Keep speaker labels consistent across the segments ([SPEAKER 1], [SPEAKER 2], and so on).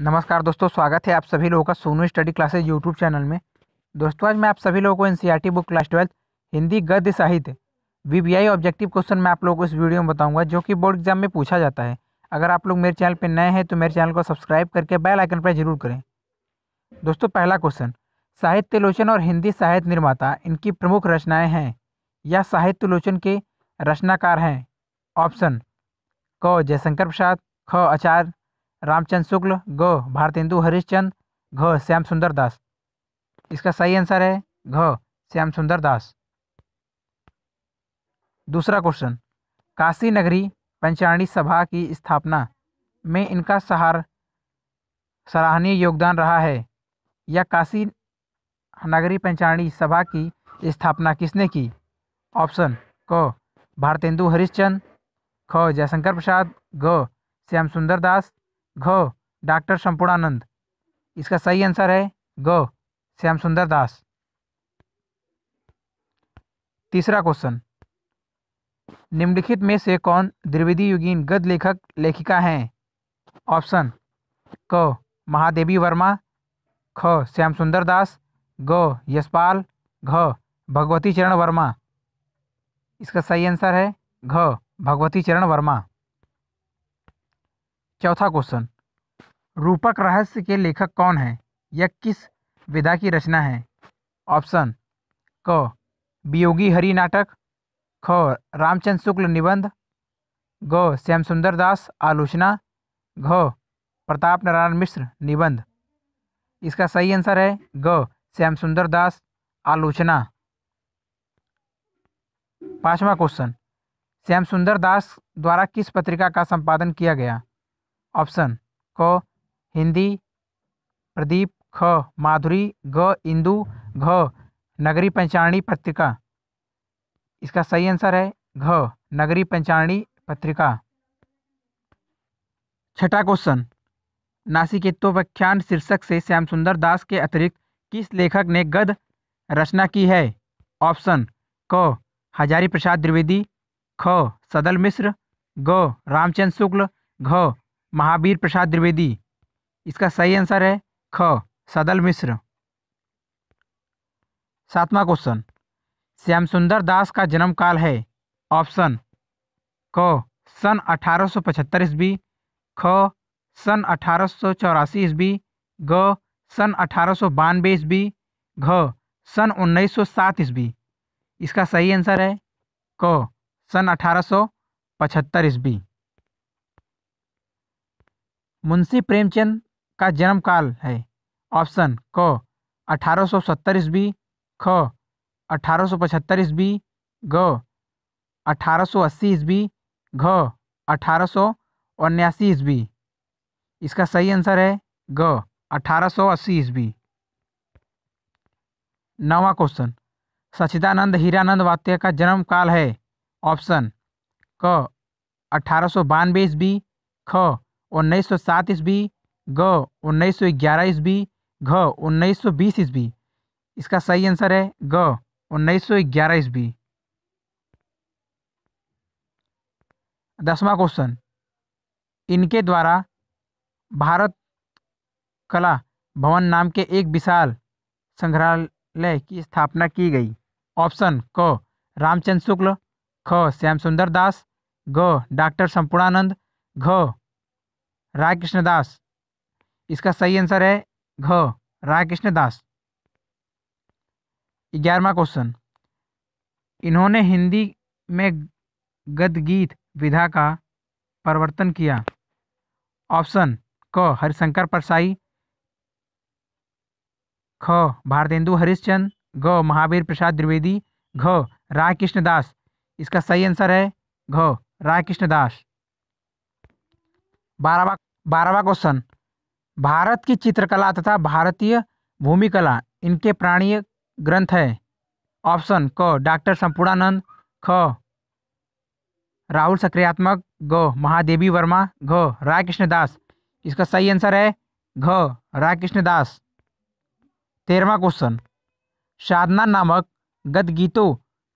[SPEAKER 1] नमस्कार दोस्तों स्वागत है आप सभी लोगों का Sonu study classes YouTube channel में दोस्तों आज मैं आप सभी लोगों को एन बुक क्लास ट्वेल्थ हिंदी गद्य साहित्य वीबीआई ऑब्जेक्टिव क्वेश्चन मैं आप लोगों को इस वीडियो में बताऊंगा जो कि बोर्ड एग्जाम में पूछा जाता है अगर आप लोग मेरे चैनल पर नए हैं तो मेरे चैनल को सब्सक्राइब करके बैल आइकन पर जरूर करें दोस्तों पहला क्वेश्चन साहित्य लोचन और हिंदी साहित्य निर्माता इनकी प्रमुख रचनाएँ हैं या साहित्य लोचन के रचनाकार हैं ऑप्शन क जयशंकर प्रसाद ख आचार्य रामचंद्र शुक्ल ग भारतेंदु हरिश्चंद घ श्याम सुंदर दास इसका सही आंसर है घ श्याम सुंदर दास दूसरा क्वेश्चन काशी नगरी पंचायणी सभा की स्थापना में इनका सहार सराहनीय योगदान रहा है या काशी नगरी पंचायणी सभा की स्थापना किसने की ऑप्शन क भारतेंदु हरिश्चंद्र ख जयशंकर प्रसाद ग श्याम सुंदर दास घ डॉक्टर संपूर्णानंद इसका सही आंसर है ग श्याम सुंदर दास तीसरा क्वेश्चन निम्नलिखित में से कौन द्विविधि युगीन गद्य लेखक लेखिका हैं ऑप्शन क महादेवी वर्मा ख श्याम सुंदर दास ग यशपाल घ भगवती चरण वर्मा इसका सही आंसर है घ भगवती चरण वर्मा चौथा क्वेश्चन रूपक रहस्य के लेखक कौन है यह किस विधा की रचना है ऑप्शन क वियोगी हरि नाटक ख रामचंद्र शुक्ल निबंध ग श्याम सुंदर दास आलोचना घ प्रताप नारायण मिश्र निबंध इसका सही आंसर है ग श्याम सुंदर दास आलोचना पांचवा क्वेश्चन श्याम सुंदर दास द्वारा किस पत्रिका का संपादन किया गया ऑप्शन क हिंदी प्रदीप ख माधुरी ग इंदु घ नगरी पंचाणी पत्रिका इसका सही आंसर है घ नगरी पंचाणी पत्रिका छठा क्वेश्चन व्याख्यान शीर्षक से श्याम सुंदर दास के अतिरिक्त किस लेखक ने गद रचना की है ऑप्शन क हजारी प्रसाद द्विवेदी ख सदल मिश्र ग रामचंद्र शुक्ल घ महावीर प्रसाद द्विवेदी इसका सही आंसर है ख सदल मिश्र सातवां क्वेश्चन श्याम सुंदर दास का जन्म काल है ऑप्शन क सन अठारह सौ पचहत्तर ईस्वी ख सन अठारह सौ चौरासी ईस्वी ग सन अठारह सौ बानवे ईस्वी घ सन उन्नीस सौ सात ईस्वी इसका सही आंसर है क सन अठारह सौ पचहत्तर ईस्वी मुंशी प्रेमचंद का जन्म काल है ऑप्शन क अठारह सौ सत्तर ईस्वी ख अठारह सौ पचहत्तर ईस्वी ग अठारह सौ अस्सी ईस्वी घ अठारह सौ उन्यासी ईस्वी इसका सही आंसर है ग अस्सी ईस्वी नवा क्वेश्चन सचिदानंद हीरानंद वात्य का जन्म काल है ऑप्शन क अठारह सौ ईस्वी ख उन्नीस सौ सात ईस्वी ग उन्नीस सौ ग्यारह ईस्वी घ उन्नीस सौ बीस ईस्वी इसका सही आंसर है ग उन्नीस सौ ग्यारह ईस्वी दसवा क्वेश्चन इनके द्वारा भारत कला भवन नाम के एक विशाल संग्रहालय की स्थापना की गई ऑप्शन क रामचंद्र शुक्ल ख श्याम सुंदर दास ग डॉक्टर संपूर्णानंद घ राय कृष्णदास इसका सही आंसर है घ राय कृष्णदास ग्यारहवा क्वेश्चन इन्होंने हिंदी में गदगीत विधा का परिवर्तन किया ऑप्शन क हरिशंकर परसाई ख भारतेंदु हरिश्चंद ग महावीर प्रसाद द्विवेदी घ राय कृष्णदास इसका सही आंसर है घ राय कृष्णदास बारहवा बारहवा क्वेश्चन भारत की चित्रकला तथा भारतीय भूमिकला इनके प्राणीय ग्रंथ है ऑप्शन क डॉक्टर संपूर्णानंद ख राहुल सक्रियात्मक ग महादेवी वर्मा घ राकृष्ण दास इसका सही आंसर है घ राकृष्ण दास तेरहवा क्वेश्चन साधना नामक गीतों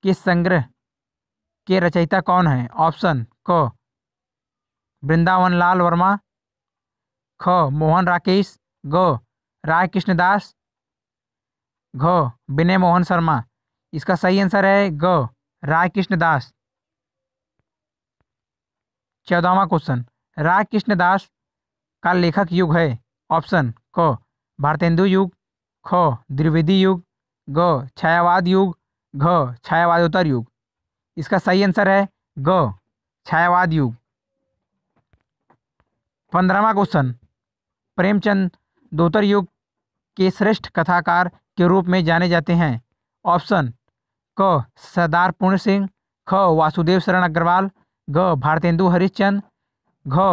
[SPEAKER 1] के संग्रह के रचयिता कौन है ऑप्शन क वृंदावन लाल वर्मा ख मोहन राकेश ग राय कृष्ण दास घ विनय मोहन शर्मा इसका सही आंसर है ग राय कृष्ण दास चौदहवा क्वेश्चन राय कृष्ण दास का लेखक युग है ऑप्शन क भारतेंदु युग ख द्विवेदी युग ग छायावाद युग घ छायावादोत्तर युग इसका सही आंसर है ग छायावाद युग पंद्रहवा क्वेश्चन प्रेमचंद दोतर युग के श्रेष्ठ कथाकार के रूप में जाने जाते हैं ऑप्शन क सरदार पूर्ण सिंह ख वासुदेव शरण अग्रवाल ग भारतेंदु हरिश्चंद घ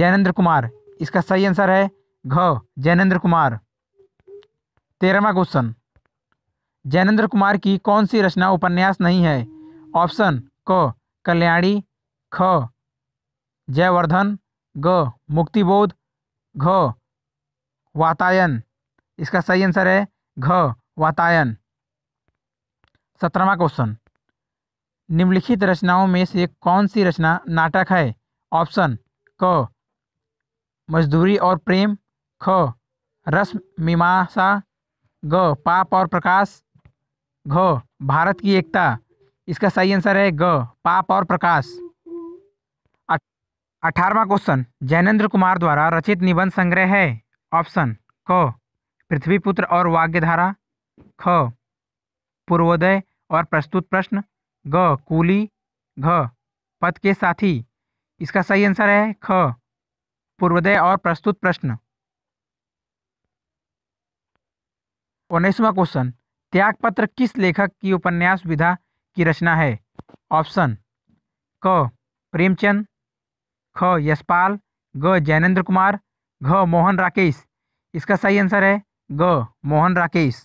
[SPEAKER 1] जैनेन्द्र कुमार इसका सही आंसर है घ जैनेन्द्र कुमार तेरहवा क्वेश्चन जैनेन्द्र कुमार की कौन सी रचना उपन्यास नहीं है ऑप्शन क कल्याणी ख जयवर्धन ग मुक्तिबोध घ वातायन इसका सही आंसर है घ वातायन सत्रहवा क्वेश्चन निम्नलिखित रचनाओं में से कौन सी रचना नाटक है ऑप्शन क मजदूरी और प्रेम ख रस मीमांसा ग पाप और प्रकाश घ भारत की एकता इसका सही आंसर है ग पाप और प्रकाश अठारवा क्वेश्चन जैनेन्द्र कुमार द्वारा रचित निबंध संग्रह है ऑप्शन क पृथ्वीपुत्र और वाग्यधारा ख पूर्वोदय और प्रस्तुत प्रश्न ग कूली घ पद के साथी इसका सही आंसर है ख पूर्वोदय और प्रस्तुत प्रश्न उन्नीसवा क्वेश्चन त्यागपत्र किस लेखक की उपन्यास विधा की रचना है ऑप्शन क प्रेमचंद ख यशपाल ग जैनेन्द्र कुमार घ मोहन राकेश इसका सही आंसर है ग मोहन राकेश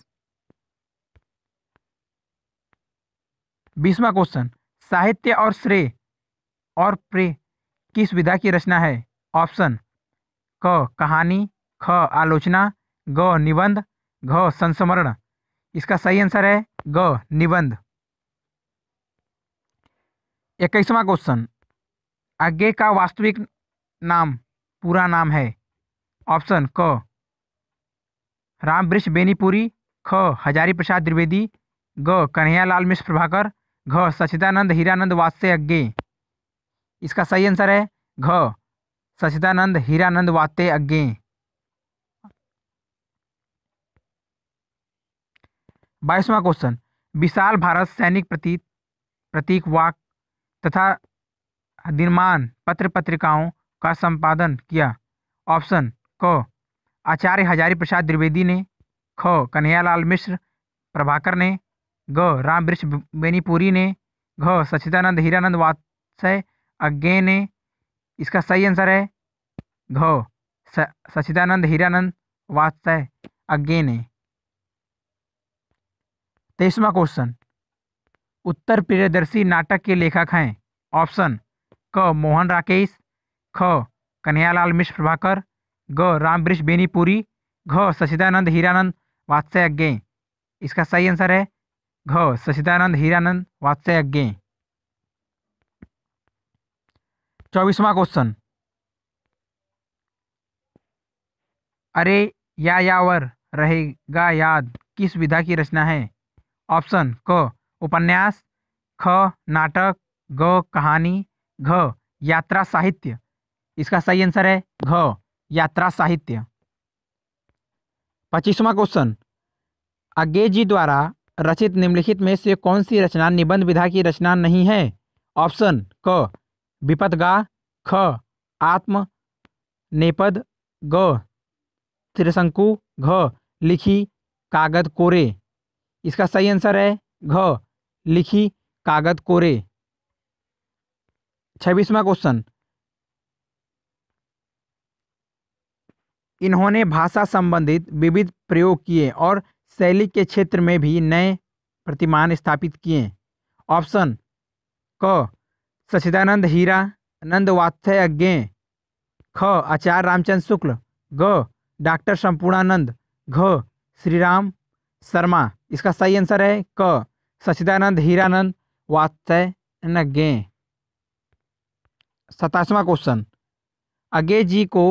[SPEAKER 1] बीसवा क्वेश्चन साहित्य और श्रेय और प्रे किस विधा की रचना है ऑप्शन क कहानी ख आलोचना ग निबंध घ संस्मरण इसका सही आंसर है ग निबंध इक्कीसवा क्वेश्चन आज्ञे का वास्तविक नाम पूरा नाम है ऑप्शन क राम वृक्ष बेनीपुरी ख हजारी प्रसाद द्विवेदी ग कन्हैयालाल मिश्र प्रभाकर घ सचिदानंद हीरानंद वात्स्य अज्ञे इसका सही आंसर है घ सचिदानंद हीरानंद वात्य अज्ञे बाईसवां क्वेश्चन विशाल भारत सैनिक प्रतीक प्रतीक वाक तथा अधिमान पत्र पत्रिकाओं का संपादन किया ऑप्शन क आचार्य हजारी प्रसाद द्विवेदी ने ख कन्हैयालाल मिश्र प्रभाकर ने ग वृक्ष बेनीपुरी ने घ सचिदानंद हीरानंद वात्सय अज्ञे ने इसका सही आंसर है घ सचिदानंद हीरानंद वात्सय अज्ञे ने तेईसवा क्वेश्चन उत्तर प्रियदर्शी नाटक के लेखक हैं ऑप्शन क मोहन राकेश ख कन्हैयालाल मिश्र प्रभाकर ग रामवृष बेनीपुरी घ सचिदानंद हीरानंद वात्सय अज्ञे इसका सही आंसर है घ सचिदानंद हीरानंद वात्सय अज्ञे चौबीसवा क्वेश्चन अरे या यावर रहेगा याद किस विधा की रचना है ऑप्शन क उपन्यास ख नाटक ग कहानी घ यात्रा साहित्य इसका सही आंसर है घ यात्रा साहित्य पच्चीसवा क्वेश्चन अज्ञे जी द्वारा रचित निम्नलिखित में से कौन सी रचना निबंध विधा की रचना नहीं है ऑप्शन क विपद गा ख आत्म नेपद ग त्रिशंकु घ लिखी कागद कोरे इसका सही आंसर है घ लिखी कागद कोरे छब्बीसवा क्वेश्चन इन्होंने भाषा संबंधित विविध प्रयोग किए और शैली के क्षेत्र में भी नए प्रतिमान स्थापित किए ऑप्शन क सचिदानंद हीरा नंद वात्सय ख आचार्य रामचंद्र शुक्ल ग डॉक्टर संपूर्णानंद घ श्रीराम शर्मा इसका सही आंसर है क सचिदानंद हीरानंद वात्सय सतासवा क्वेश्चन अगे जी को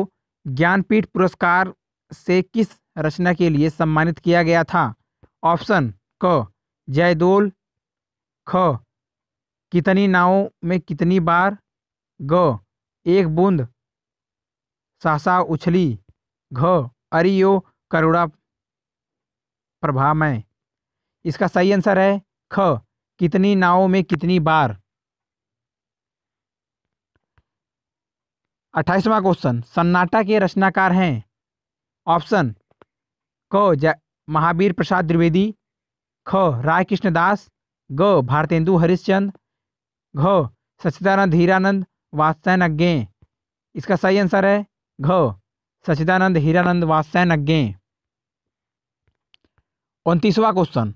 [SPEAKER 1] ज्ञानपीठ पुरस्कार से किस रचना के लिए सम्मानित किया गया था ऑप्शन क जयदोल ख कितनी नावों में कितनी बार ग एक बूंद सासा उछली घ अरियो करुणा प्रभा में इसका सही आंसर है ख कितनी नावों में कितनी बार अट्ठाईसवां क्वेश्चन सन्नाटा के रचनाकार हैं ऑप्शन क महावीर प्रसाद द्विवेदी ख राय कृष्ण दास ग भारतेंदु हरिश्चंद घ सचिदानंद हीरानंद वात्सैन अज्ञे इसका सही आंसर है घ सचिदानंद हीरानंद वात्सैन अज्ञे उनतीसवा क्वेश्चन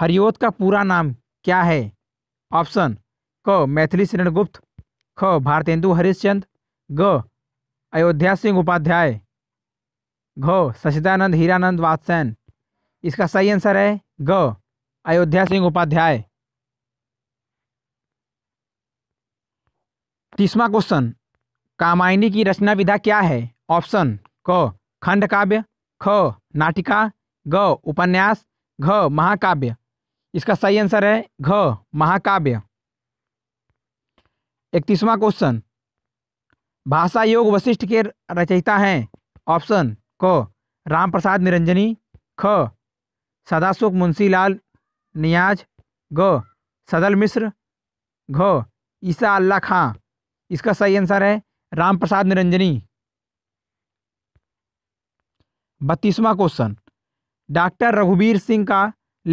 [SPEAKER 1] हरिओत का पूरा नाम क्या है ऑप्शन क मैथिली शरण गुप्त ख भारतेंदु हरिश्चंद ग अयोध्या सिंह उपाध्याय घ सचिदानंद हीरानंद वातसेन इसका सही आंसर है ग अयोध्या सिंह उपाध्याय तीसवा क्वेश्चन कामायनी की रचना विधा क्या है ऑप्शन क खंड काव्य ख नाटिका ग उपन्यास घ महाकाव्य इसका सही आंसर है घ महाकाव्य इकतीसवा क्वेश्चन भाषा योग वशिष्ठ के रचयिता हैं ऑप्शन क राम प्रसाद निरंजनी ख सदाशोक मुंशीलाल नियाज ग सदल मिश्र घ ईसा अल्लाह खां इसका सही आंसर है राम प्रसाद निरंजनी बत्तीसवा क्वेश्चन डॉक्टर रघुवीर सिंह का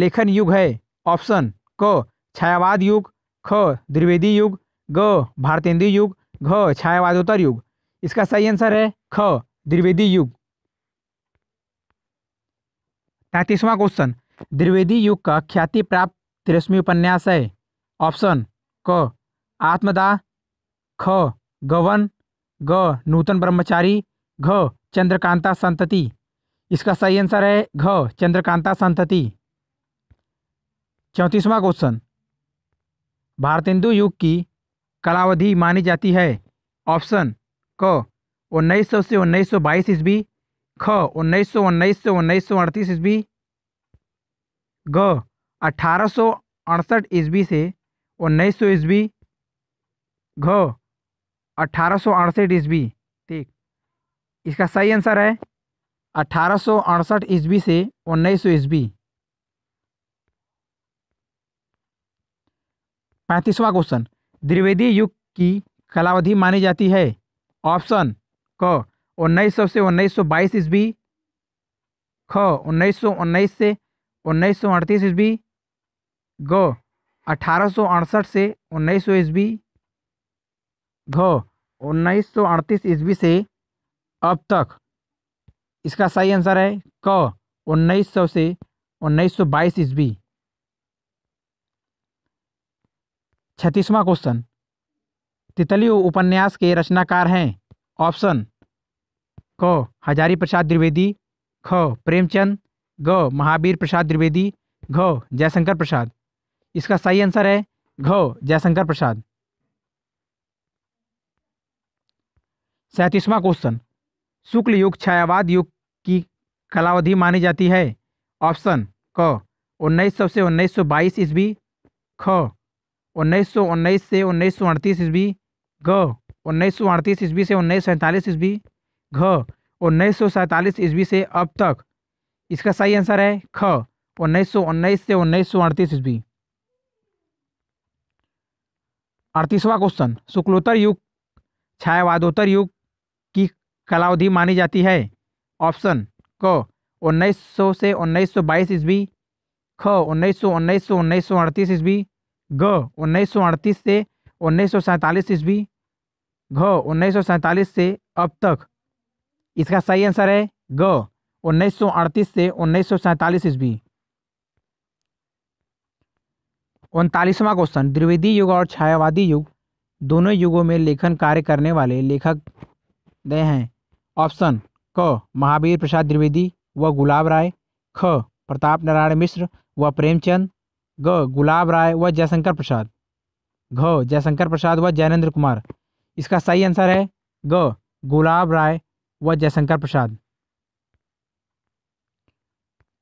[SPEAKER 1] लेखन युग है ऑप्शन क छायावाद युग ख द्विवेदी युग ग भारतेंदु युग घ छायावादोत्तर युग इसका सही आंसर है ख द्विवेदी युग तैतीसवां क्वेश्चन द्विवेदी युग का ख्याति प्राप्त तिरस्मी उपन्यास है ऑप्शन क आत्मदा ख गवन ग नूतन ब्रह्मचारी घ चंद्रकांता संतति इसका सही आंसर है घ चंद्रकांता संतति चौंतीसवां क्वेश्चन भारतेंदु युग की कालावधि मानी जाती है ऑप्शन क उन्नीस सौ से उन्नीस सौ बाईस ईस्वी ख उन्नीस सौ उन्नीस से उन्नीस सौ अड़तीस ईस्वी ग अठारह सौ अड़सठ ईस्वी से उन्नीस सौ ईस्वी घ अठारह सौ अड़सठ ईस्वी ठीक इसका सही आंसर है अठारह सौ अड़सठ ईस्वी से उन्नीस सौ ईस्वी पैंतीसवा क्वेश्चन द्विवेदी युग की कालावधि मानी जाती है ऑप्शन क उन्नीस सौ से उन्नीस सौ बाईस ईस्वी ख उन्नीस सौ उन्नीस से उन्नीस सौ अड़तीस ईस्वी ग अठारह सौ अड़सठ से उन्नीस सौ ईस्वी घ उन्नीस सौ अड़तीस ईस्वी से अब तक इसका सही आंसर है क उन्नीस सौ से उन्नीस सौ बाईस ईस्वी छत्तीसवां क्वेश्चन तितली उपन्यास के रचनाकार हैं ऑप्शन क हजारी प्रसाद द्विवेदी ख प्रेमचंद ग महावीर प्रसाद द्विवेदी घ जयशंकर प्रसाद इसका सही आंसर है घ जयशंकर प्रसाद सैंतीसवां क्वेश्चन शुक्ल युग छायावाद युग की कलावधि मानी जाती है ऑप्शन क उन्नीस सौ से उन्नीस सौ बाईस ईस्वी ख उन्नीस सौ उन्नीस से उन्नीस सौ अड़तीस ईस्वी घ उन्नीस सौ अड़तीस ईस्वी से उन्नीस सौ सैंतालीस ईस्वी घ उन्नीस सौ सैंतालीस ईस्वी से अब तक इसका सही आंसर है ख उन्नीस सौ उन्नीस से उन्नीस सौ अड़तीस ईस्वी अड़तीसवा क्वेश्चन शुक्लोत्तर युग छायावादोत्तर युग की कालावधि मानी जाती है ऑप्शन क सौ से उन्नीस सौ बाईस ईस्वी ख उन्नीस सौ अड़तीस ईस्वी ग उन्नीस से उन्नीस सौ ईस्वी घ उन्नीस से अब तक इसका सही आंसर है ग उन्नीस से उन्नीस सौ सैंतालीस ईस्वी उनतालीसवां क्वेश्चन द्विवेदी युग और छायावादी युग दोनों युगों में लेखन कार्य करने वाले लेखक दे हैं ऑप्शन क महावीर प्रसाद द्विवेदी व गुलाब राय ख प्रताप नारायण मिश्र व प्रेमचंद ग गुलाब राय व जयशंकर प्रसाद घ जयशंकर प्रसाद व जैनेन्द्र कुमार इसका सही आंसर है ग गुलाब राय व जयशंकर प्रसाद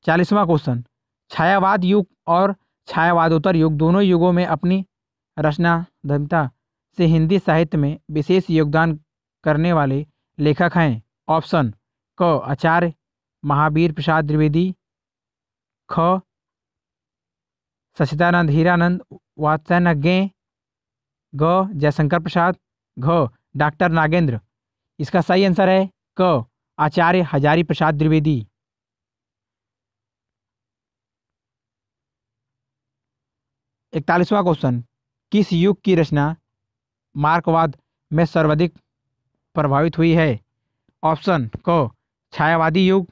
[SPEAKER 1] चालीसवा क्वेश्चन छायावाद युग और छायावादोत्तर युग दोनों युगों में अपनी रचनाधमता से हिंदी साहित्य में विशेष योगदान करने वाले लेखक हैं ऑप्शन क आचार्य महावीर प्रसाद द्विवेदी ख सचिदानंद हीरानंद वात्सनज्ञ ग जयशंकर प्रसाद घ डॉक्टर नागेंद्र इसका सही आंसर है क आचार्य हजारी प्रसाद द्विवेदी इकतालीसवां क्वेश्चन किस युग की रचना मार्कवाद में सर्वाधिक प्रभावित हुई है ऑप्शन क छायावादी युग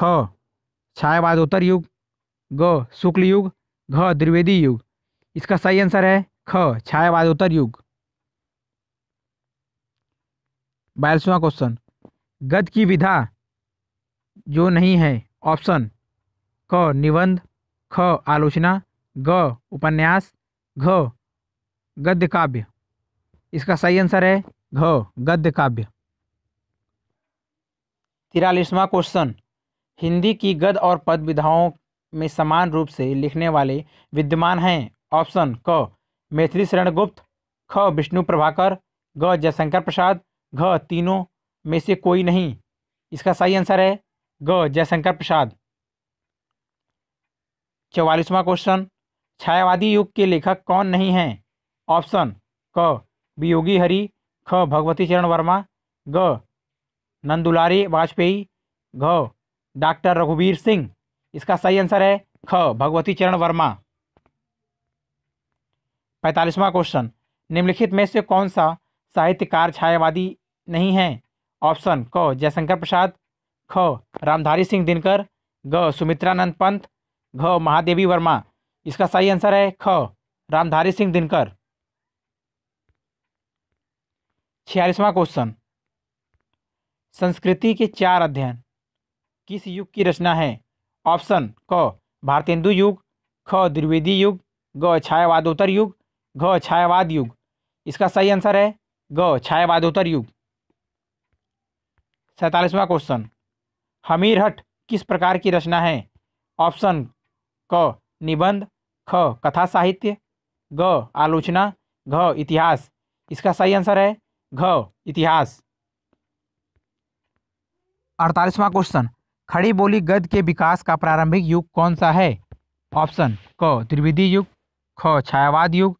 [SPEAKER 1] ख छायावादोत्तर युग ग शुक्ल युग घ द्विवेदी युग इसका सही आंसर है ख छायावादोत्तर युग बयालीसवा क्वेश्चन गद की विधा जो नहीं है ऑप्शन क निबंध ख आलोचना ग उपन्यास घ गद्य काव्य इसका सही आंसर है घ गद्य काव्य तिरालीसवां क्वेश्चन हिंदी की गद और पद विधाओं में समान रूप से लिखने वाले विद्यमान हैं ऑप्शन क मैथिली शरण गुप्त ख विष्णु प्रभाकर ग जयशंकर प्रसाद घ तीनों में से कोई नहीं इसका सही आंसर है ग जयशंकर प्रसाद चौवालीसवा क्वेश्चन छायावादी युग के लेखक कौन नहीं हैं ऑप्शन क वियोगी हरि ख भगवती चरण वर्मा ग नंदुलारी वाजपेयी घ डॉक्टर रघुवीर सिंह इसका सही आंसर है ख भगवती चरण वर्मा पैंतालीसवां क्वेश्चन निम्नलिखित में से कौन सा साहित्यकार छायावादी नहीं है ऑप्शन क जयशंकर प्रसाद ख रामधारी सिंह दिनकर ग सुमित्रानंद पंत घ महादेवी वर्मा इसका सही आंसर है ख रामधारी सिंह दिनकर छियालीसवा क्वेश्चन संस्कृति के चार अध्ययन किस युग की रचना है ऑप्शन क भारतेंदु युग ख द्विवेदी युग ग छायावादोत्तर युग घ छायावाद युग इसका सही आंसर है ग छायावादोत्तर युग सैतालीसवा क्वेश्चन हमीर हट किस प्रकार की रचना है ऑप्शन क निबंध ख कथा साहित्य ग आलोचना घ इतिहास इसका सही आंसर है घ इतिहास अड़तालीसवां क्वेश्चन खड़ी बोली गद्य के विकास का प्रारंभिक युग कौन सा है ऑप्शन क त्रिविधि युग ख छायावाद युग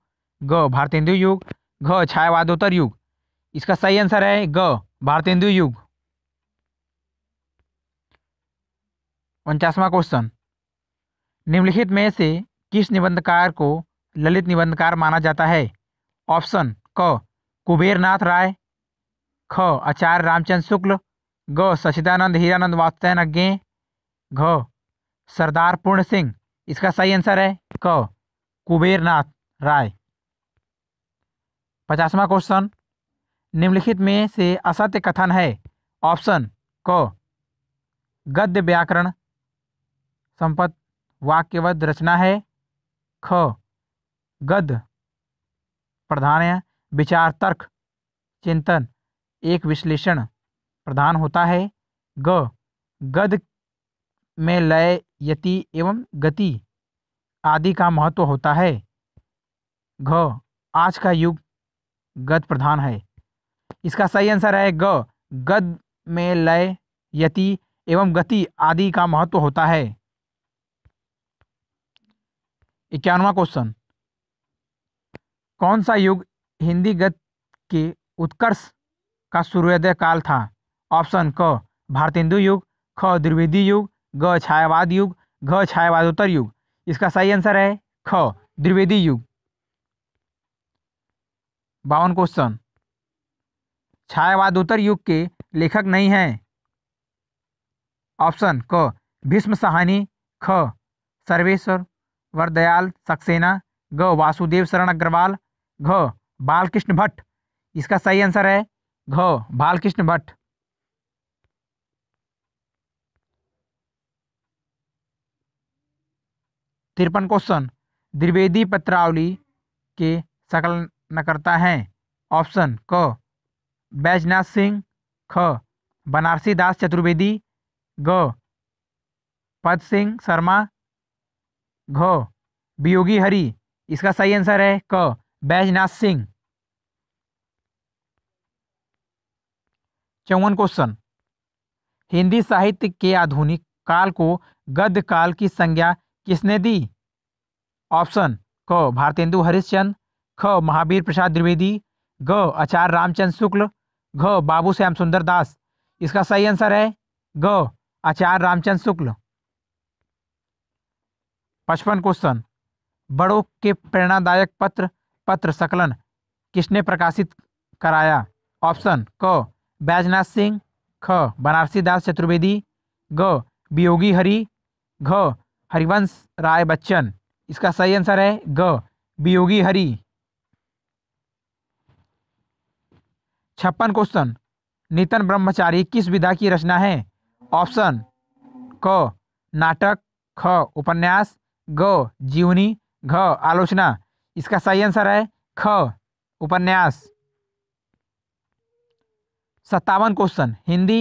[SPEAKER 1] ग भारतेंदु युग घ छायावादोत्तर युग इसका सही आंसर है ग भारतेंदु युग उनचासवा क्वेश्चन निम्नलिखित में से किस निबंधकार को ललित निबंधकार माना जाता है ऑप्शन क कुबेरनाथ राय ख आचार्य रामचंद्र शुक्ल ग सचिदानंद हीरानंद वात्सैन अज्ञे घ सरदार पूर्ण सिंह इसका सही आंसर है क कुबेरनाथ राय पचासवा क्वेश्चन निम्नलिखित में से असत्य कथन है ऑप्शन क गद्य व्याकरण संपत वाक्यवद रचना है ख गद्य प्रधान विचार तर्क चिंतन एक विश्लेषण प्रधान होता है ग गद में लय यति एवं गति आदि का महत्व होता है घ आज का युग गद प्रधान है इसका सही आंसर है ग गद में लय यति एवं गति आदि का महत्व होता है इक्यानवा क्वेश्चन कौन सा युग हिंदी गद के उत्कर्ष का सूर्योदय काल था ऑप्शन क भारतेंदु युग ख द्विवेदी युग ग छायावाद युग घ छायावादोत्तर युग इसका सही आंसर है ख द्विवेदी युग बावन क्वेश्चन छायावादोत्तर युग के लेखक नहीं हैं ऑप्शन क भीष्म साहनी ख सर्वेश्वर वरदयाल सक्सेना ग वासुदेव शरण अग्रवाल घ बालकृष्ण भट्ट इसका सही आंसर है घ बालकृष्ण भट्ट तिरपन क्वेश्चन द्विवेदी पत्रावली के सकलनकर्ता हैं ऑप्शन क बैजनाथ सिंह ख बनारसी दास चतुर्वेदी ग पद सिंह शर्मा घ बियोगी हरि इसका सही आंसर है क बैजनाथ सिंह चौवन क्वेश्चन हिंदी साहित्य के आधुनिक काल को गद्य काल की संज्ञा किसने दी ऑप्शन क भारतेंदु हरिश्चंद ख महावीर प्रसाद द्विवेदी ग आचार्य रामचंद्र शुक्ल घ बाबू श्याम सुंदर दास इसका सही आंसर है ग आचार्य रामचंद्र शुक्ल पचपन क्वेश्चन बड़ों के प्रेरणादायक पत्र पत्र सकलन किसने प्रकाशित कराया ऑप्शन क बैजनाथ सिंह ख बनारसी दास चतुर्वेदी ग बियोगी हरि घ हरिवंश राय बच्चन इसका सही आंसर है ग बियोगी हरि छप्पन क्वेश्चन नितन ब्रह्मचारी किस विधा की रचना है ऑप्शन क नाटक ख उपन्यास ग जीवनी घ आलोचना इसका सही आंसर है ख उपन्यास सत्तावन क्वेश्चन हिंदी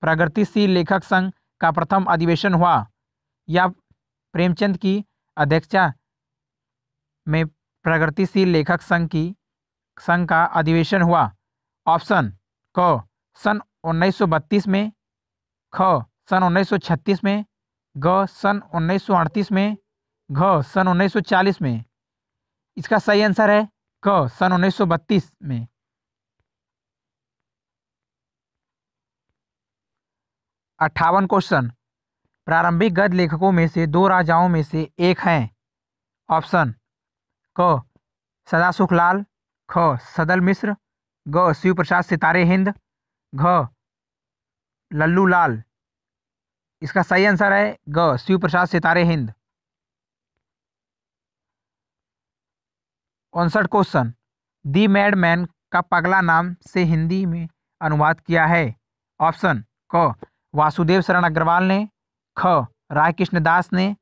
[SPEAKER 1] प्रगतिशील लेखक संघ का प्रथम अधिवेशन हुआ या प्रेमचंद की अध्यक्षता में प्रगतिशील लेखक संघ की संघ का अधिवेशन हुआ ऑप्शन क सन 1932 में ख सन 1936 में ग सन 1938 में घ सन 1940 में इसका सही आंसर है क सन 1932 में अट्ठावन क्वेश्चन प्रारंभिक गद्य लेखकों में से दो राजाओं में से एक हैं ऑप्शन क सदा सुखलाल ख सदल मिश्र ग शिव प्रसाद सितारे हिंद घ लल्लू लाल इसका सही आंसर है ग शिव प्रसाद सितारे हिंद उनसठ क्वेश्चन दी मैड मैन का पगला नाम से हिंदी में अनुवाद किया है ऑप्शन क वासुदेव शरण अग्रवाल ने ख राय कृष्ण दास ने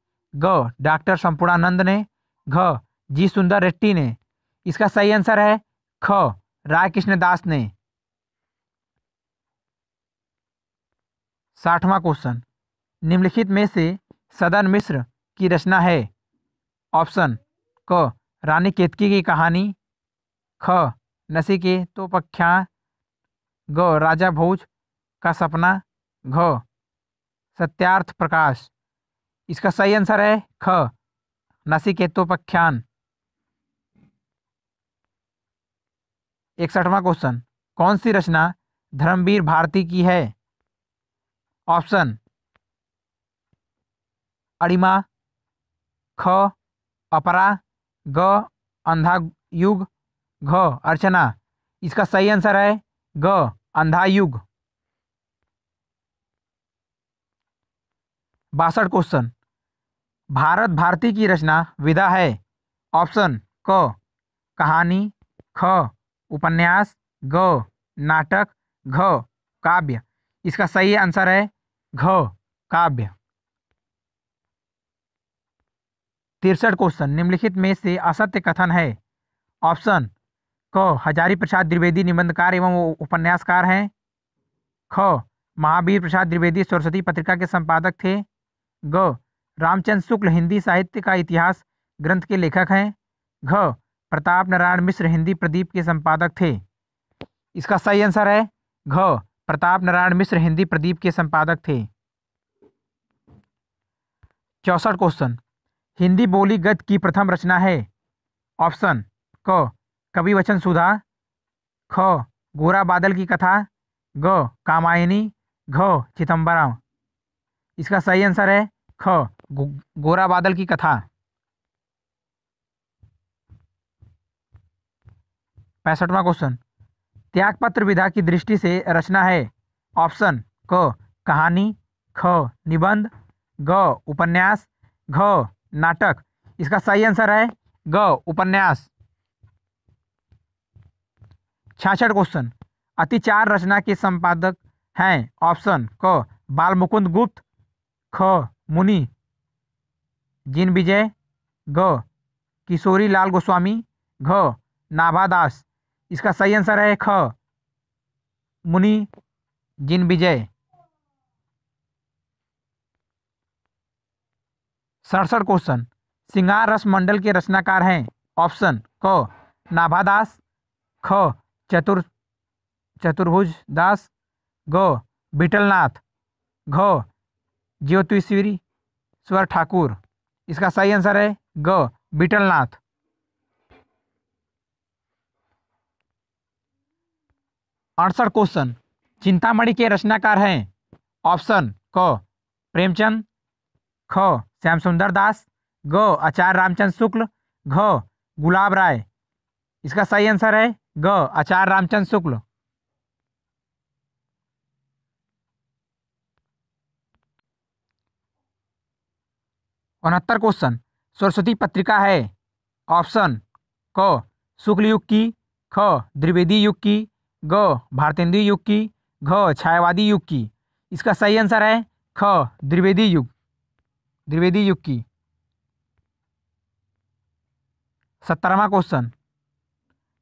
[SPEAKER 1] ग डॉक्टर संपूर्णानंद ने घ जी सुंदर रेट्टी ने इसका सही आंसर है ख राय कृष्ण दास ने साठवां क्वेश्चन निम्नलिखित में से सदन मिश्र की रचना है ऑप्शन क रानी केतकी की कहानी ख नसी के तो पख्या ग राजा भोज का सपना घ सत्यार्थ प्रकाश इसका सही आंसर है ख नसिकेतोपाख्यान इकसठवा क्वेश्चन कौन सी रचना धर्मवीर भारती की है ऑप्शन अड़िमा ख अपरा ग अंधा युग घ अर्चना इसका सही आंसर है ग अंधायुग बासठ क्वेश्चन भारत भारती की रचना विधा है ऑप्शन क कहानी ख उपन्यास ग नाटक घ काव्य इसका सही आंसर है घ काव्य तिरसठ क्वेश्चन निम्नलिखित में से असत्य कथन है ऑप्शन क हजारी प्रसाद द्विवेदी निबंधकार एवं उपन्यासकार हैं ख महावीर प्रसाद द्विवेदी सरस्वती पत्रिका के संपादक थे ग रामचंद्र शुक्ल हिंदी साहित्य का इतिहास ग्रंथ के लेखक हैं घ प्रताप नारायण मिश्र हिंदी प्रदीप के संपादक थे इसका सही आंसर है घ प्रताप नारायण मिश्र हिंदी प्रदीप के संपादक थे चौसठ क्वेश्चन हिंदी बोली गद्य की प्रथम रचना है ऑप्शन क कवि वचन सुधा ख गोरा बादल की कथा ग कामायनी घ चिदम्बरम इसका सही आंसर है ख गोरा बादल की कथा पैंसठवा क्वेश्चन त्यागपत्र विधा की दृष्टि से रचना है ऑप्शन क कहानी ख निबंध ग उपन्यास घ नाटक इसका सही आंसर है ग उपन्यास छियासठ क्वेश्चन अतिचार रचना के संपादक हैं ऑप्शन क बालमुकुंद गुप्त ख मुनि जिन विजय ग किशोरी लाल गोस्वामी घ नाभादास इसका सही आंसर है ख मुनि जिन विजय सड़सठ क्वेश्चन सिंगार रस मंडल के रचनाकार हैं ऑप्शन क नाभादास ख चतुर चतुर्भुज दास ग बिटलनाथ घ ज्योतिश्वरी स्वर ठाकुर इसका सही आंसर है ग बिटलनाथ अड़सठ क्वेश्चन चिंतामणि के रचनाकार हैं ऑप्शन क प्रेमचंद ख श्याम सुंदर दास ग आचार्य रामचंद्र शुक्ल घ गुलाब राय इसका सही आंसर है ग आचार्य रामचंद्र शुक्ल उनहत्तर क्वेश्चन सरस्वती पत्रिका है ऑप्शन क शुक्ल युग की ख द्विवेदी युग की ग भारतेंदु युग की घ छायावादी युग की इसका सही आंसर है ख द्विवेदी युग द्विवेदी युग की सत्तरवा क्वेश्चन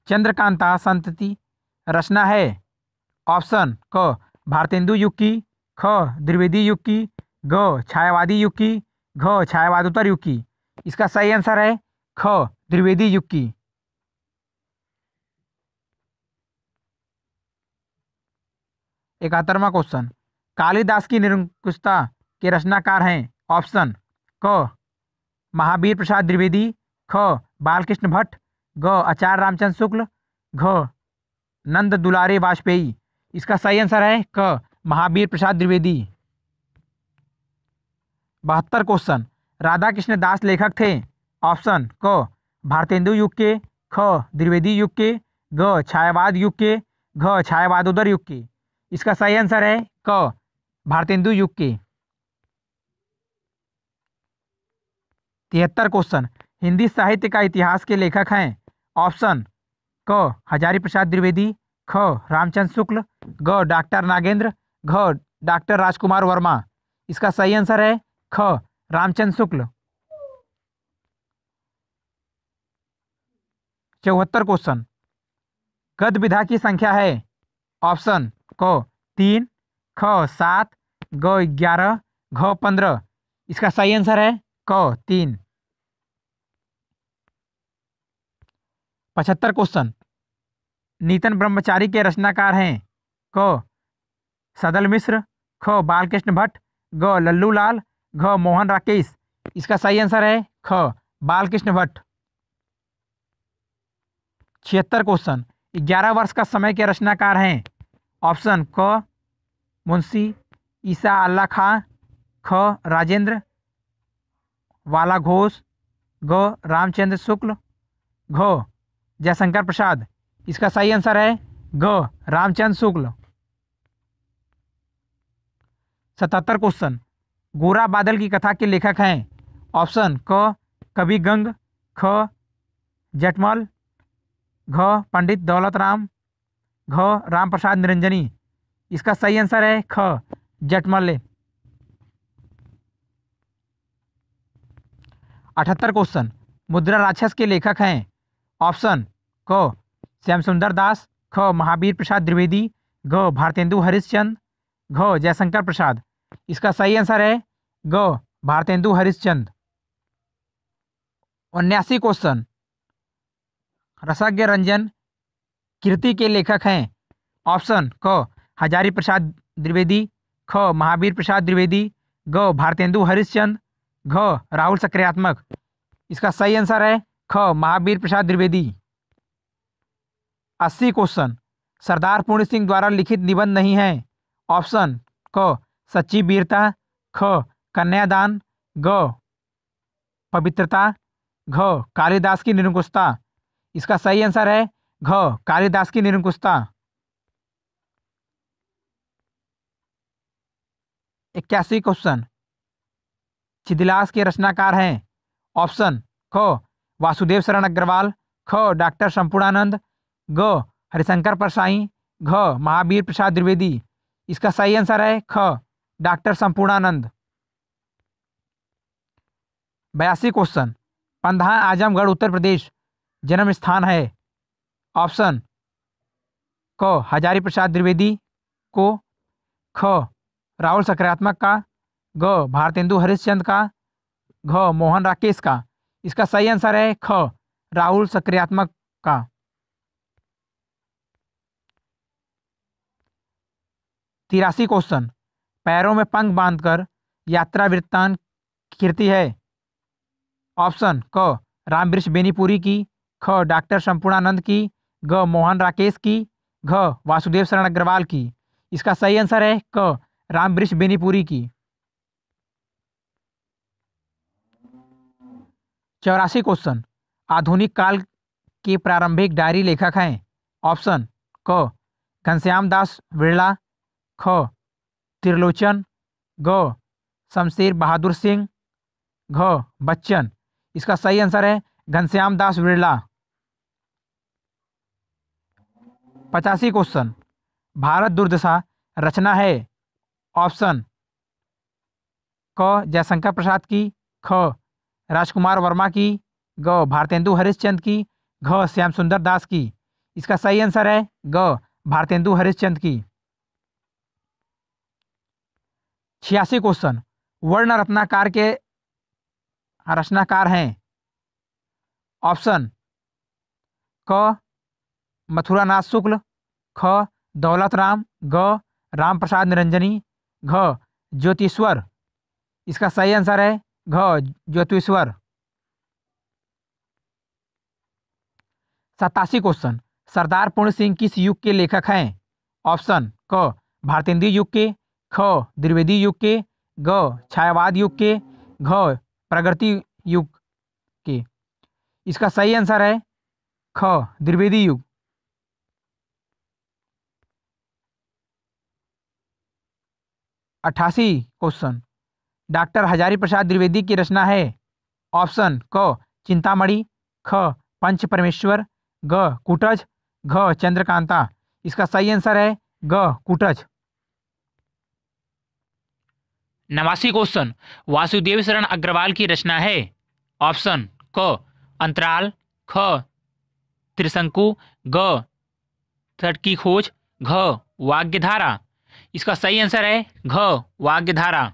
[SPEAKER 1] चंद्रकांता संतति रचना है ऑप्शन क भारतेंदु युग की ख द्विवेदी युग की ग छायावादी युग की घ छायावाद उत्तर युक्की इसका सही आंसर है ख द्विवेदी युक्की इकहत्तरवा क्वेश्चन कालिदास की निरंकुशता के रचनाकार हैं ऑप्शन क महावीर प्रसाद द्विवेदी ख बालकृष्ण भट्ट ग आचार्य रामचंद्र शुक्ल घ नंद दुलारे वाजपेयी इसका सही आंसर है क महावीर प्रसाद द्विवेदी बहत्तर क्वेश्चन राधा कृष्ण दास लेखक थे ऑप्शन क भारतेंदु युग के ख द्विवेदी युग के ग छायावाद युग के घ उदर युग के इसका सही आंसर है क भारतेंदु युग के तिहत्तर क्वेश्चन हिंदी साहित्य का इतिहास के लेखक हैं ऑप्शन क हजारी प्रसाद द्विवेदी ख रामचंद्र शुक्ल ग डॉक्टर नागेंद्र घ डॉक्टर राजकुमार वर्मा इसका सही आंसर है ख रामचंद शुक्ल चौहत्तर क्वेश्चन गद विधा की संख्या है ऑप्शन क तीन ख सात ग ग्यारह घ पंद्रह इसका सही आंसर है क तीन पचहत्तर क्वेश्चन नीतन ब्रह्मचारी के रचनाकार हैं क सदल मिश्र ख बालकृष्ण भट्ट ग लल्लू लाल घ मोहन राकेश इसका सही आंसर है ख बालकृष्ण भट्ट छिहत्तर क्वेश्चन ग्यारह वर्ष का समय के रचनाकार हैं ऑप्शन क मुंशी ईसा अल्लाह खां ख राजेंद्र वाला घोष ग रामचंद्र शुक्ल घ जयशंकर प्रसाद इसका सही आंसर है घ रामचंद्र शुक्ल सतहत्तर क्वेश्चन गोरा बादल की कथा के लेखक हैं ऑप्शन क कवि गंग ख जटमल घ पंडित दौलत राम घ राम प्रसाद निरंजनी इसका सही आंसर है ख जटमल अठहत्तर क्वेश्चन मुद्रा राक्षस के लेखक हैं ऑप्शन क श्याम सुंदर दास ख महावीर प्रसाद द्विवेदी घ भारतेंदु हरिश्चंद घ जयशंकर प्रसाद इसका सही आंसर है ग भारतेंदु हरिश्चंद उन्यासी क्वेश्चन रसज्ञ रंजन कीर्ति के लेखक हैं ऑप्शन क हजारी प्रसाद द्विवेदी ख महावीर प्रसाद द्विवेदी ग भारतेंदु हरिश्चंद घ राहुल सक्रियात्मक इसका सही आंसर है ख महावीर प्रसाद द्विवेदी अस्सी क्वेश्चन सरदार पूर्ण सिंह द्वारा लिखित निबंध नहीं है ऑप्शन क सच्ची वीरता ख कन्यादान ग पवित्रता घ कालिदास की निरंकुशता इसका सही आंसर है घ कालिदास की निरंकुशता इक्यासी क्वेश्चन छिदिलास के रचनाकार हैं ऑप्शन ख वासुदेव शरण अग्रवाल ख डॉक्टर संपूर्णानंद ग हरिशंकर परसाई घ महावीर प्रसाद द्विवेदी इसका सही आंसर है ख डॉक्टर संपूर्णानंद बयासी क्वेश्चन पंधान आजमगढ़ उत्तर प्रदेश जन्म स्थान है ऑप्शन क हजारी प्रसाद द्विवेदी को ख राहुल सकारात्मक का ग भारतेंदु हरिश्चंद का घ मोहन राकेश का इसका सही आंसर है ख राहुल सक्रियात्मक का तिरासी क्वेश्चन पैरों में पंख बांधकर यात्रा वृत्तांत कीर्ति है ऑप्शन क रामवृक्ष बेनीपुरी की ख डॉक्टर संपूर्णानंद की ग मोहन राकेश की घ वासुदेव शरण अग्रवाल की इसका सही आंसर है क रामवृक्ष बेनीपुरी की चौरासी क्वेश्चन आधुनिक काल के प्रारंभिक डायरी लेखक हैं ऑप्शन क घनश्याम दास बिरला ख त्रिलोचन घ शमशेर बहादुर सिंह घ बच्चन इसका सही आंसर है घनश्याम दास बिरला पचासी क्वेश्चन भारत दुर्दशा रचना है ऑप्शन क जयशंकर प्रसाद की ख राजकुमार वर्मा की ग भारतेंदु हरिश्चंद की घ श्याम सुंदर दास की इसका सही आंसर है ग भारतेंदु हरिश्चंद की छियासी क्वेश्चन वर्ण रत्नाकार के रचनाकार हैं ऑप्शन क मथुरा नाथ शुक्ल ख दौलत राम ग राम प्रसाद निरंजनी घ ज्योतिश्वर इसका सही आंसर है घ ज्योतिश्वर सतासी क्वेश्चन सरदार पूर्ण सिंह किस युग के लेखक हैं ऑप्शन क भारतेंदु युग के ख द्विवेदी युग के ग छायावाद युग के घ प्रगति युग के इसका सही आंसर है ख द्विवेदी युग अट्ठासी क्वेश्चन डॉक्टर हजारी प्रसाद द्विवेदी की रचना है ऑप्शन क चिंतामणि ख पंच परमेश्वर ग कुटज घ चंद्रकांता इसका सही आंसर है ग कुटज
[SPEAKER 2] नवासी क्वेश्चन वासुदेव शरण अग्रवाल की रचना है ऑप्शन क अंतराल ख त्रिशंकु ग थट की खोज घ वाग्यधारा इसका सही आंसर है घ वाग्यधारा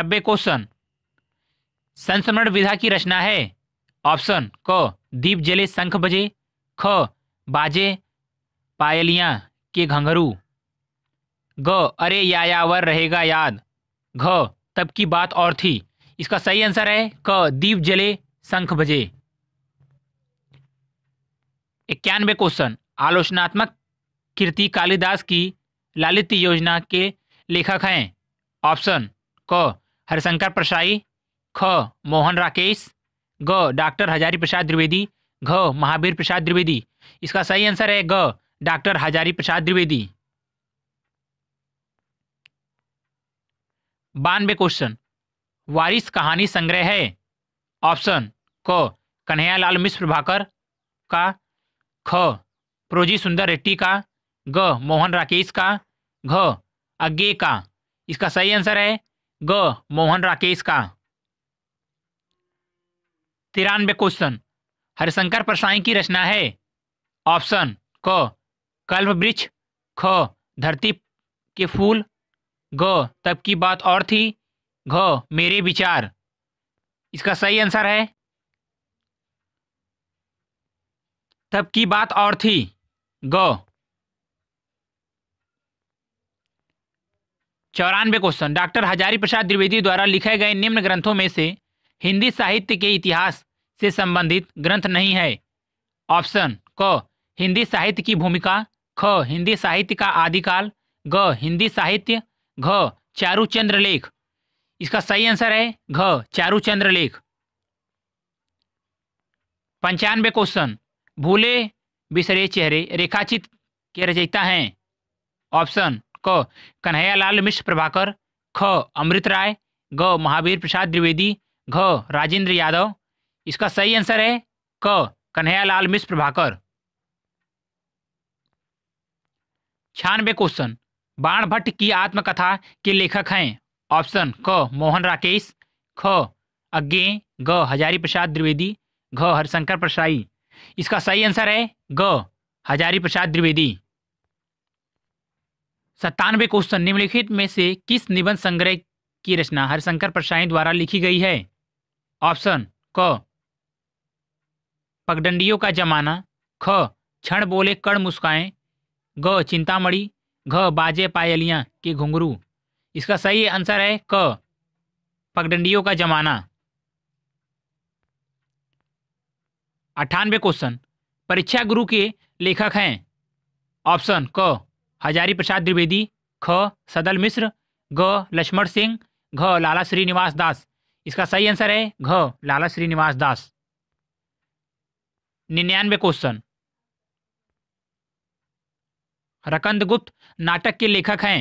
[SPEAKER 2] नब्बे क्वेश्चन संस्मरण विधा की रचना है ऑप्शन क दीप जले शंख बजे ख बाजे पायलियां के घंघरू ग अरे यायावर रहेगा याद घ तब की बात और थी इसका सही आंसर है क दीप जले शंख बजे इक्यानवे क्वेश्चन आलोचनात्मक कृति कालिदास की लालित्य योजना के लेखक हैं ऑप्शन क हरिशंकर प्रसाई ख मोहन राकेश ग डॉक्टर हजारी प्रसाद द्विवेदी घ महावीर प्रसाद द्विवेदी इसका सही आंसर है ग डॉक्टर हजारी प्रसाद द्विवेदी बानवे क्वेश्चन वारिस कहानी संग्रह है ऑप्शन क कन्हैयालाल मिश्र भाकर का ख प्रोजी सुंदर रेड्डी का ग मोहन राकेश का घ अज्ञे का इसका सही आंसर है ग मोहन राकेश का तिरानवे क्वेश्चन हरिशंकर परसाई की रचना है ऑप्शन क कल्प वृक्ष ख धरती के फूल घ तब की बात और थी घ मेरे विचार इसका सही आंसर है तब की बात और थी ग चौरानवे क्वेश्चन डॉक्टर हजारी प्रसाद द्विवेदी द्वारा लिखे गए निम्न ग्रंथों में से हिंदी साहित्य के इतिहास से संबंधित ग्रंथ नहीं है ऑप्शन क हिंदी साहित्य की भूमिका ख हिंदी साहित्य का आदिकाल ग हिंदी साहित्य घ चारू चंद्र लेख इसका सही आंसर है घ चारू चंद्र लेख पंचानवे क्वेश्चन भूले बिसरे चेहरे रेखाचित के रचयिता हैं ऑप्शन क कन्हैयालाल मिश्र प्रभाकर ख अमृत राय ग महावीर प्रसाद द्विवेदी घ राजेंद्र यादव इसका सही आंसर है क कन्हैयालाल मिश्र प्रभाकर छानबे क्वेश्चन बाण भट्ट की आत्मकथा के लेखक हैं ऑप्शन क मोहन राकेश ख अज्ञे ग हजारी प्रसाद द्विवेदी घ हरिशंकर प्रसाई इसका सही आंसर है ग हजारी प्रसाद द्विवेदी सत्तानवे क्वेश्चन निम्नलिखित में से किस निबंध संग्रह की रचना हरिशंकर प्रसाई द्वारा लिखी गई है ऑप्शन क पगडंडियों का जमाना ख क्षण बोले कण मुस्काएं ग चिंतामढ़ी घ बाजे पायलियाँ के घुंघरू इसका सही आंसर है क पगडंडियों का जमाना अट्ठानवे क्वेश्चन परीक्षा गुरु के लेखक हैं ऑप्शन क हजारी प्रसाद द्विवेदी ख सदल मिश्र ग लक्ष्मण सिंह घ लाला श्रीनिवास दास इसका सही आंसर है घ लाला श्रीनिवास दास निन्यानवे क्वेश्चन रकंद गुप्त नाटक के लेखक हैं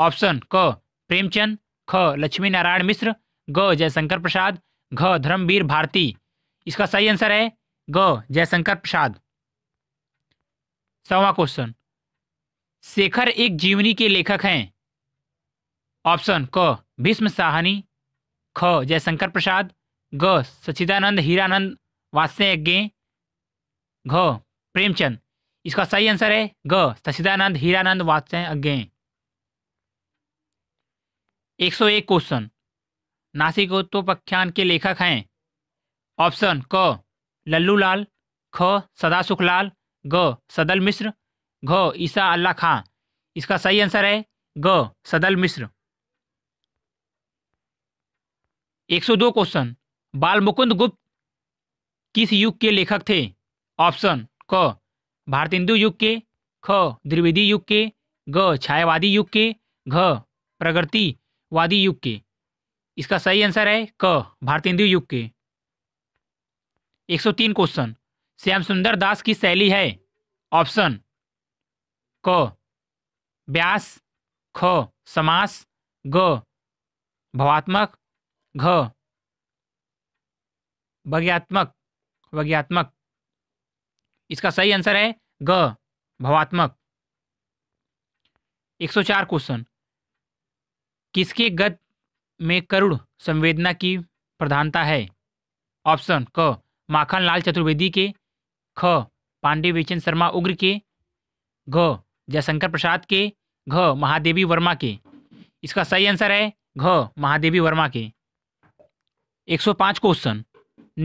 [SPEAKER 2] ऑप्शन क प्रेमचंद ख लक्ष्मी नारायण मिश्र ग जयशंकर प्रसाद घ धर्मवीर भारती इसका सही आंसर है ग जयशंकर प्रसाद सवा क्वेश्चन शेखर एक जीवनी के लेखक हैं ऑप्शन क भीष्म साहनी ख जयशंकर प्रसाद ग सचिदानंद हीरानंद वात्स्यज्ञ घ प्रेमचंद इसका सही आंसर है ग शशिदानंद हीरानंद वात्स्याय अज्ञे एक सौ एक क्वेश्चन नासिकोत्तोपाख्यान के लेखक हैं ऑप्शन क लल्लू लाल ख सदा सुखलाल ग सदल मिश्र घ ईसा अल्लाह खां इसका सही आंसर है ग सदल मिश्र 102 क्वेश्चन बाल मुकुंद गुप्त किस युग के लेखक थे ऑप्शन क भारतेंदु युग के ख द्रिवेदी युग के ग छायावादी युग के घ प्रगतिवादी युग के इसका सही आंसर है क भारतेंदु युग के 103 क्वेश्चन श्याम सुंदर दास की शैली है ऑप्शन क व्यास ख समास ग भवात्मक घ वज्ञात्मक वज्ञात्मक इसका सही आंसर है ग भवात्मक 104 क्वेश्चन किसके गद में करुण संवेदना की प्रधानता है ऑप्शन क माखन लाल चतुर्वेदी के ख पांडे विचन शर्मा उग्र के घ जयशंकर प्रसाद के घ महादेवी वर्मा के इसका सही आंसर है घ महादेवी वर्मा के 105 क्वेश्चन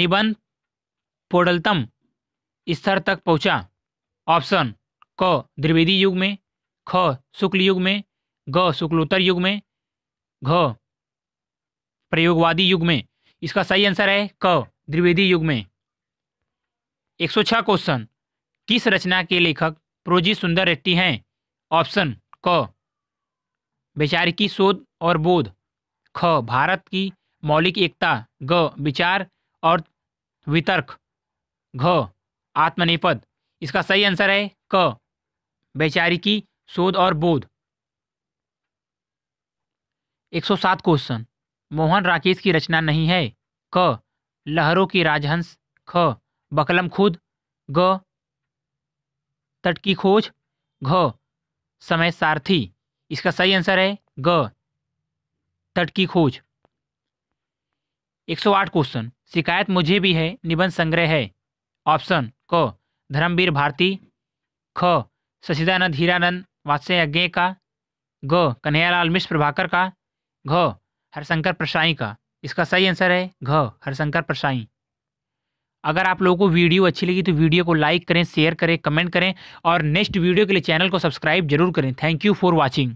[SPEAKER 2] निबंध पोडलतम स्तर तक पहुंचा ऑप्शन क द्विवेदी युग में ख शुक्ल युग में ग शुक्लोत्तर युग में घ प्रयोगवादी युग में इसका सही आंसर है क द्विवेदी युग में 106 क्वेश्चन किस रचना के लेखक प्रोजी सुंदर रेट्टी हैं ऑप्शन क वैचारिकी शोध और बोध ख भारत की मौलिक एकता ग विचार और वितर्क घ आत्मनिपद इसका सही आंसर है क वैचारिकी शोध और बोध 107 क्वेश्चन मोहन राकेश की रचना नहीं है क लहरों की राजहंस ख बकलम खुद ग तट की खोज घ समय सारथी इसका सही आंसर है ग तट की खोज 108 क्वेश्चन शिकायत मुझे भी है निबंध संग्रह है ऑप्शन क धर्मवीर भारती ख शशिदानंद हीरानंद वात्स यज्ञ का ग कन्हैयालाल मिश्र प्रभाकर का घ हरशंकर प्रसाई का इसका सही आंसर है घ हरशंकर प्रसाई अगर आप लोगों को वीडियो अच्छी लगी तो वीडियो को लाइक करें शेयर करें कमेंट करें और नेक्स्ट वीडियो के लिए चैनल को सब्सक्राइब जरूर करें थैंक यू फॉर वॉचिंग